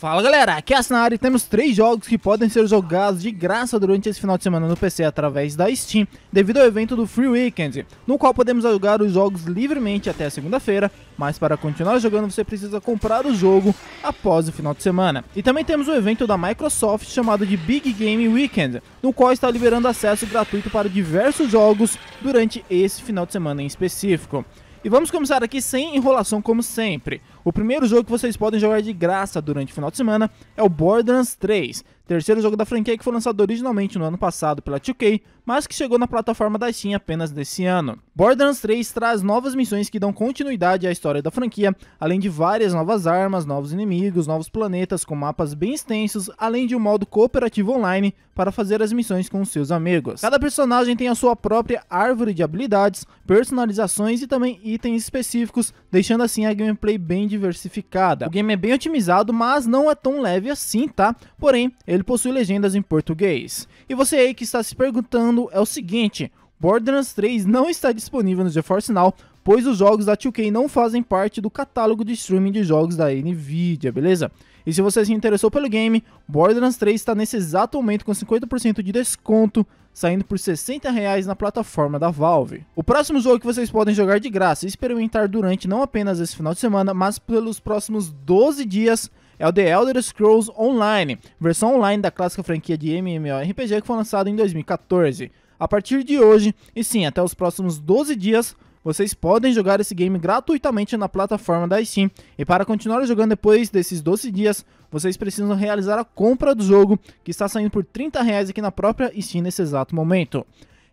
Fala galera, aqui é a Sinari e temos três jogos que podem ser jogados de graça durante esse final de semana no PC através da Steam, devido ao evento do Free Weekend, no qual podemos jogar os jogos livremente até segunda-feira, mas para continuar jogando você precisa comprar o jogo após o final de semana. E também temos o evento da Microsoft chamado de Big Game Weekend, no qual está liberando acesso gratuito para diversos jogos durante esse final de semana em específico. E vamos começar aqui sem enrolação como sempre. O primeiro jogo que vocês podem jogar de graça durante o final de semana é o Borderlands 3, terceiro jogo da franquia que foi lançado originalmente no ano passado pela 2K, mas que chegou na plataforma da Steam apenas nesse ano. Borderlands 3 traz novas missões que dão continuidade à história da franquia, além de várias novas armas, novos inimigos, novos planetas com mapas bem extensos, além de um modo cooperativo online para fazer as missões com seus amigos. Cada personagem tem a sua própria árvore de habilidades, personalizações e também itens específicos, deixando assim a gameplay bem diversificada. O game é bem otimizado, mas não é tão leve assim, tá? Porém, ele possui legendas em português. E você aí que está se perguntando é o seguinte, Borderlands 3 não está disponível no GeForce Now, pois os jogos da 2K não fazem parte do catálogo de streaming de jogos da Nvidia, beleza? E se você se interessou pelo game, Borderlands 3 está nesse exato momento com 50% de desconto, saindo por 60 reais na plataforma da Valve. O próximo jogo que vocês podem jogar de graça e experimentar durante não apenas esse final de semana, mas pelos próximos 12 dias é o The Elder Scrolls Online, versão online da clássica franquia de MMORPG que foi lançado em 2014. A partir de hoje, e sim, até os próximos 12 dias, vocês podem jogar esse game gratuitamente na plataforma da Steam. E para continuar jogando depois desses 12 dias, vocês precisam realizar a compra do jogo, que está saindo por R$ 30 aqui na própria Steam nesse exato momento.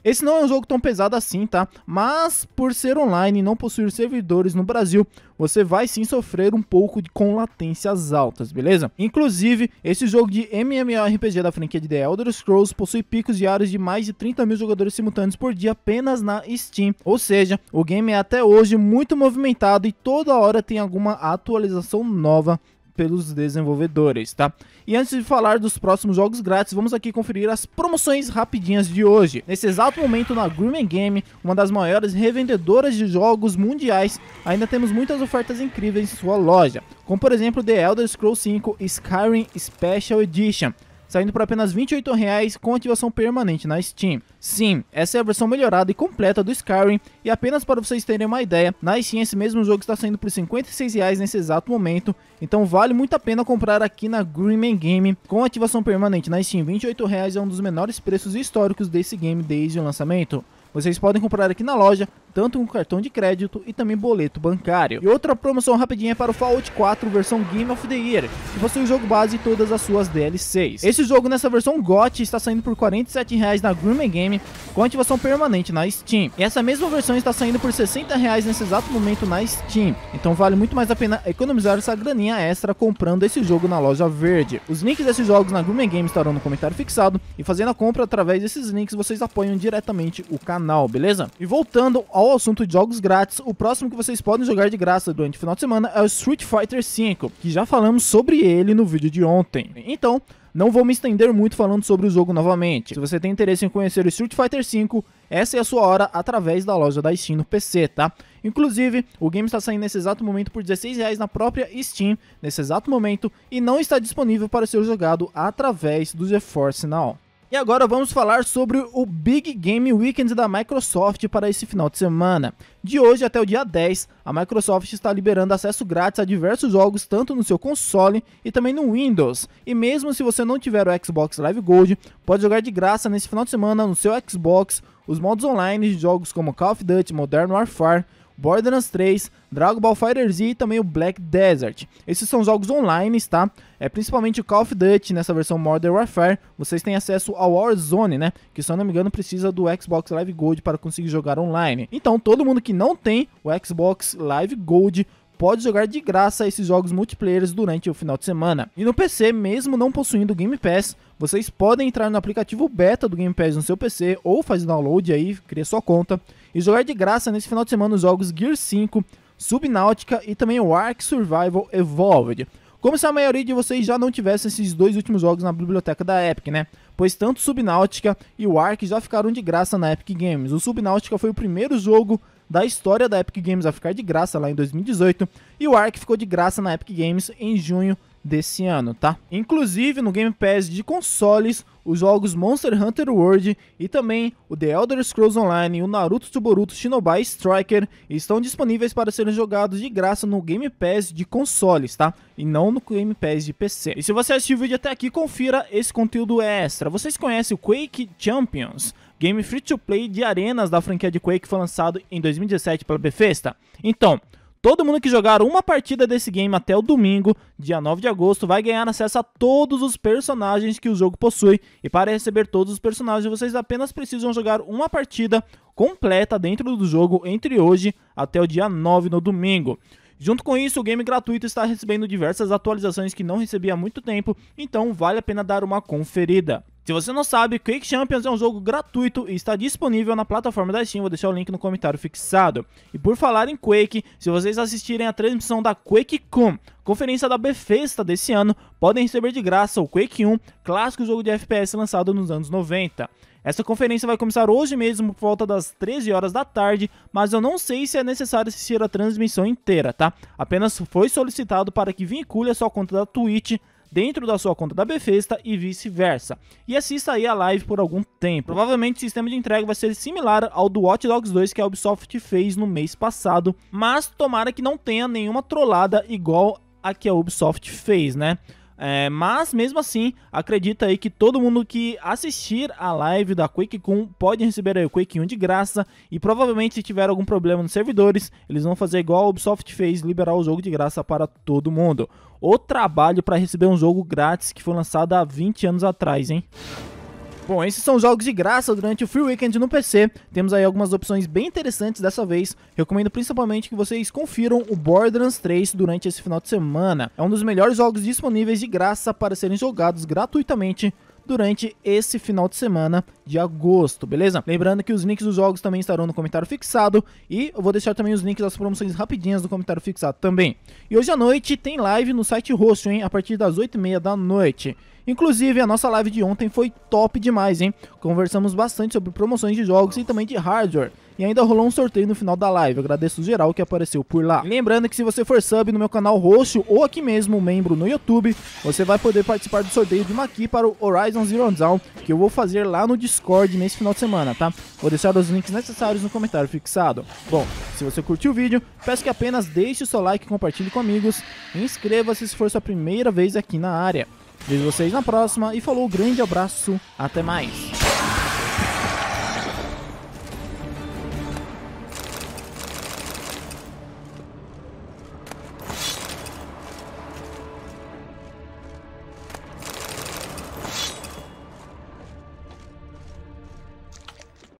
Esse não é um jogo tão pesado assim, tá? Mas por ser online e não possuir servidores no Brasil, você vai sim sofrer um pouco de, com latências altas, beleza? Inclusive, esse jogo de MMORPG da franquia de The Elder Scrolls possui picos diários de mais de 30 mil jogadores simultâneos por dia apenas na Steam. Ou seja, o game é até hoje muito movimentado e toda hora tem alguma atualização nova pelos desenvolvedores, tá? E antes de falar dos próximos jogos grátis, vamos aqui conferir as promoções rapidinhas de hoje. Nesse exato momento na Green Game, uma das maiores revendedoras de jogos mundiais, ainda temos muitas ofertas incríveis em sua loja, como por exemplo The Elder Scrolls V: Skyrim Special Edition, saindo por apenas R$ 28,00 com ativação permanente na Steam. Sim, essa é a versão melhorada e completa do Skyrim, e apenas para vocês terem uma ideia, na Steam esse mesmo jogo está saindo por R$ 56,00 nesse exato momento, então vale muito a pena comprar aqui na Greenman Game, com ativação permanente na Steam, R$ 28,00 é um dos menores preços históricos desse game desde o lançamento. Vocês podem comprar aqui na loja tanto com cartão de crédito e também boleto bancário. E outra promoção rapidinha é para o Fallout 4 versão Game of the Year, que possui o jogo base e todas as suas DLCs. Esse jogo nessa versão GOT está saindo por R$ 47,00 na Gourmet Game, com ativação permanente na Steam. E essa mesma versão está saindo por R$ 60,00 nesse exato momento na Steam, então vale muito mais a pena economizar essa graninha extra comprando esse jogo na loja verde. Os links desses jogos na Gourmet Game estarão no comentário fixado, e fazendo a compra através desses links vocês apoiam diretamente o canal, beleza? E voltando ao ao assunto de jogos grátis, o próximo que vocês podem jogar de graça durante o final de semana é o Street Fighter V, que já falamos sobre ele no vídeo de ontem. Então, não vou me estender muito falando sobre o jogo novamente. Se você tem interesse em conhecer o Street Fighter V, essa é a sua hora através da loja da Steam no PC, tá? Inclusive, o game está saindo nesse exato momento por R$16 na própria Steam, nesse exato momento, e não está disponível para ser jogado através do GeForce Now. E agora vamos falar sobre o Big Game Weekend da Microsoft para esse final de semana. De hoje até o dia 10, a Microsoft está liberando acesso grátis a diversos jogos tanto no seu console e também no Windows. E mesmo se você não tiver o Xbox Live Gold, pode jogar de graça nesse final de semana no seu Xbox os modos online de jogos como Call of Duty, Modern Warfare, Borderlands 3, Dragon Ball Fighter Z e também o Black Desert. Esses são jogos online, tá? É principalmente o Call of Duty nessa versão Modern Warfare. Vocês têm acesso ao Warzone, né? Que se eu não me engano precisa do Xbox Live Gold para conseguir jogar online. Então todo mundo que não tem o Xbox Live Gold pode jogar de graça esses jogos multiplayers durante o final de semana. E no PC, mesmo não possuindo Game Pass, vocês podem entrar no aplicativo beta do Game Pass no seu PC ou fazer download aí, criar sua conta e jogar de graça nesse final de semana os jogos Gear 5, Subnáutica e também o Ark Survival Evolved. Como se a maioria de vocês já não tivesse esses dois últimos jogos na biblioteca da Epic, né? Pois tanto Subnáutica e o Ark já ficaram de graça na Epic Games. O Subnáutica foi o primeiro jogo da história da Epic Games a ficar de graça lá em 2018 e o Ark ficou de graça na Epic Games em junho desse ano, tá? Inclusive no Game Pass de consoles, os jogos Monster Hunter World e também o The Elder Scrolls Online, o Naruto Tsuboruto Shinobi Striker estão disponíveis para serem jogados de graça no Game Pass de consoles, tá? E não no Game Pass de PC. E se você assistiu o vídeo até aqui, confira esse conteúdo é extra. Vocês conhecem o Quake Champions? game free-to-play de arenas da franquia de Quake foi lançado em 2017 pela Bethesda. Então, todo mundo que jogar uma partida desse game até o domingo, dia 9 de agosto, vai ganhar acesso a todos os personagens que o jogo possui. E para receber todos os personagens, vocês apenas precisam jogar uma partida completa dentro do jogo entre hoje até o dia 9 no domingo. Junto com isso, o game gratuito está recebendo diversas atualizações que não recebia há muito tempo, então vale a pena dar uma conferida. Se você não sabe, Quake Champions é um jogo gratuito e está disponível na plataforma da Steam, vou deixar o link no comentário fixado. E por falar em Quake, se vocês assistirem a transmissão da QuakeCon, conferência da Bethesda desse ano, podem receber de graça o Quake 1, clássico jogo de FPS lançado nos anos 90. Essa conferência vai começar hoje mesmo por volta das 13 horas da tarde, mas eu não sei se é necessário assistir a transmissão inteira, tá? Apenas foi solicitado para que vincule a sua conta da Twitch dentro da sua conta da Bethesda e vice-versa. E assista aí a live por algum tempo. Provavelmente o sistema de entrega vai ser similar ao do Watch Dogs 2 que a Ubisoft fez no mês passado, mas tomara que não tenha nenhuma trollada igual a que a Ubisoft fez, né? É, mas mesmo assim, acredita aí que todo mundo que assistir a live da QuakeCon pode receber o Quake 1 de graça e provavelmente se tiver algum problema nos servidores, eles vão fazer igual a Ubisoft fez, liberar o jogo de graça para todo mundo. O trabalho para receber um jogo grátis que foi lançado há 20 anos atrás, hein? Bom, esses são jogos de graça durante o Free Weekend no PC. Temos aí algumas opções bem interessantes dessa vez. Recomendo principalmente que vocês confiram o Borderlands 3 durante esse final de semana. É um dos melhores jogos disponíveis de graça para serem jogados gratuitamente durante esse final de semana de agosto, beleza? Lembrando que os links dos jogos também estarão no comentário fixado e eu vou deixar também os links das promoções rapidinhas no comentário fixado também. E hoje à noite tem live no site Roxo, hein? A partir das 8h30 da noite. Inclusive, a nossa live de ontem foi top demais, hein? Conversamos bastante sobre promoções de jogos e também de hardware. E ainda rolou um sorteio no final da live. Agradeço geral que apareceu por lá. E lembrando que se você for sub no meu canal roxo ou aqui mesmo membro no YouTube, você vai poder participar do sorteio de uma aqui para o Horizon Zero Dawn, que eu vou fazer lá no Discord nesse final de semana, tá? Vou deixar os links necessários no comentário fixado. Bom, se você curtiu o vídeo, peço que apenas deixe o seu like compartilhe com amigos. E inscreva-se se for sua primeira vez aqui na área. Vejo vocês na próxima e falou, grande abraço, até mais!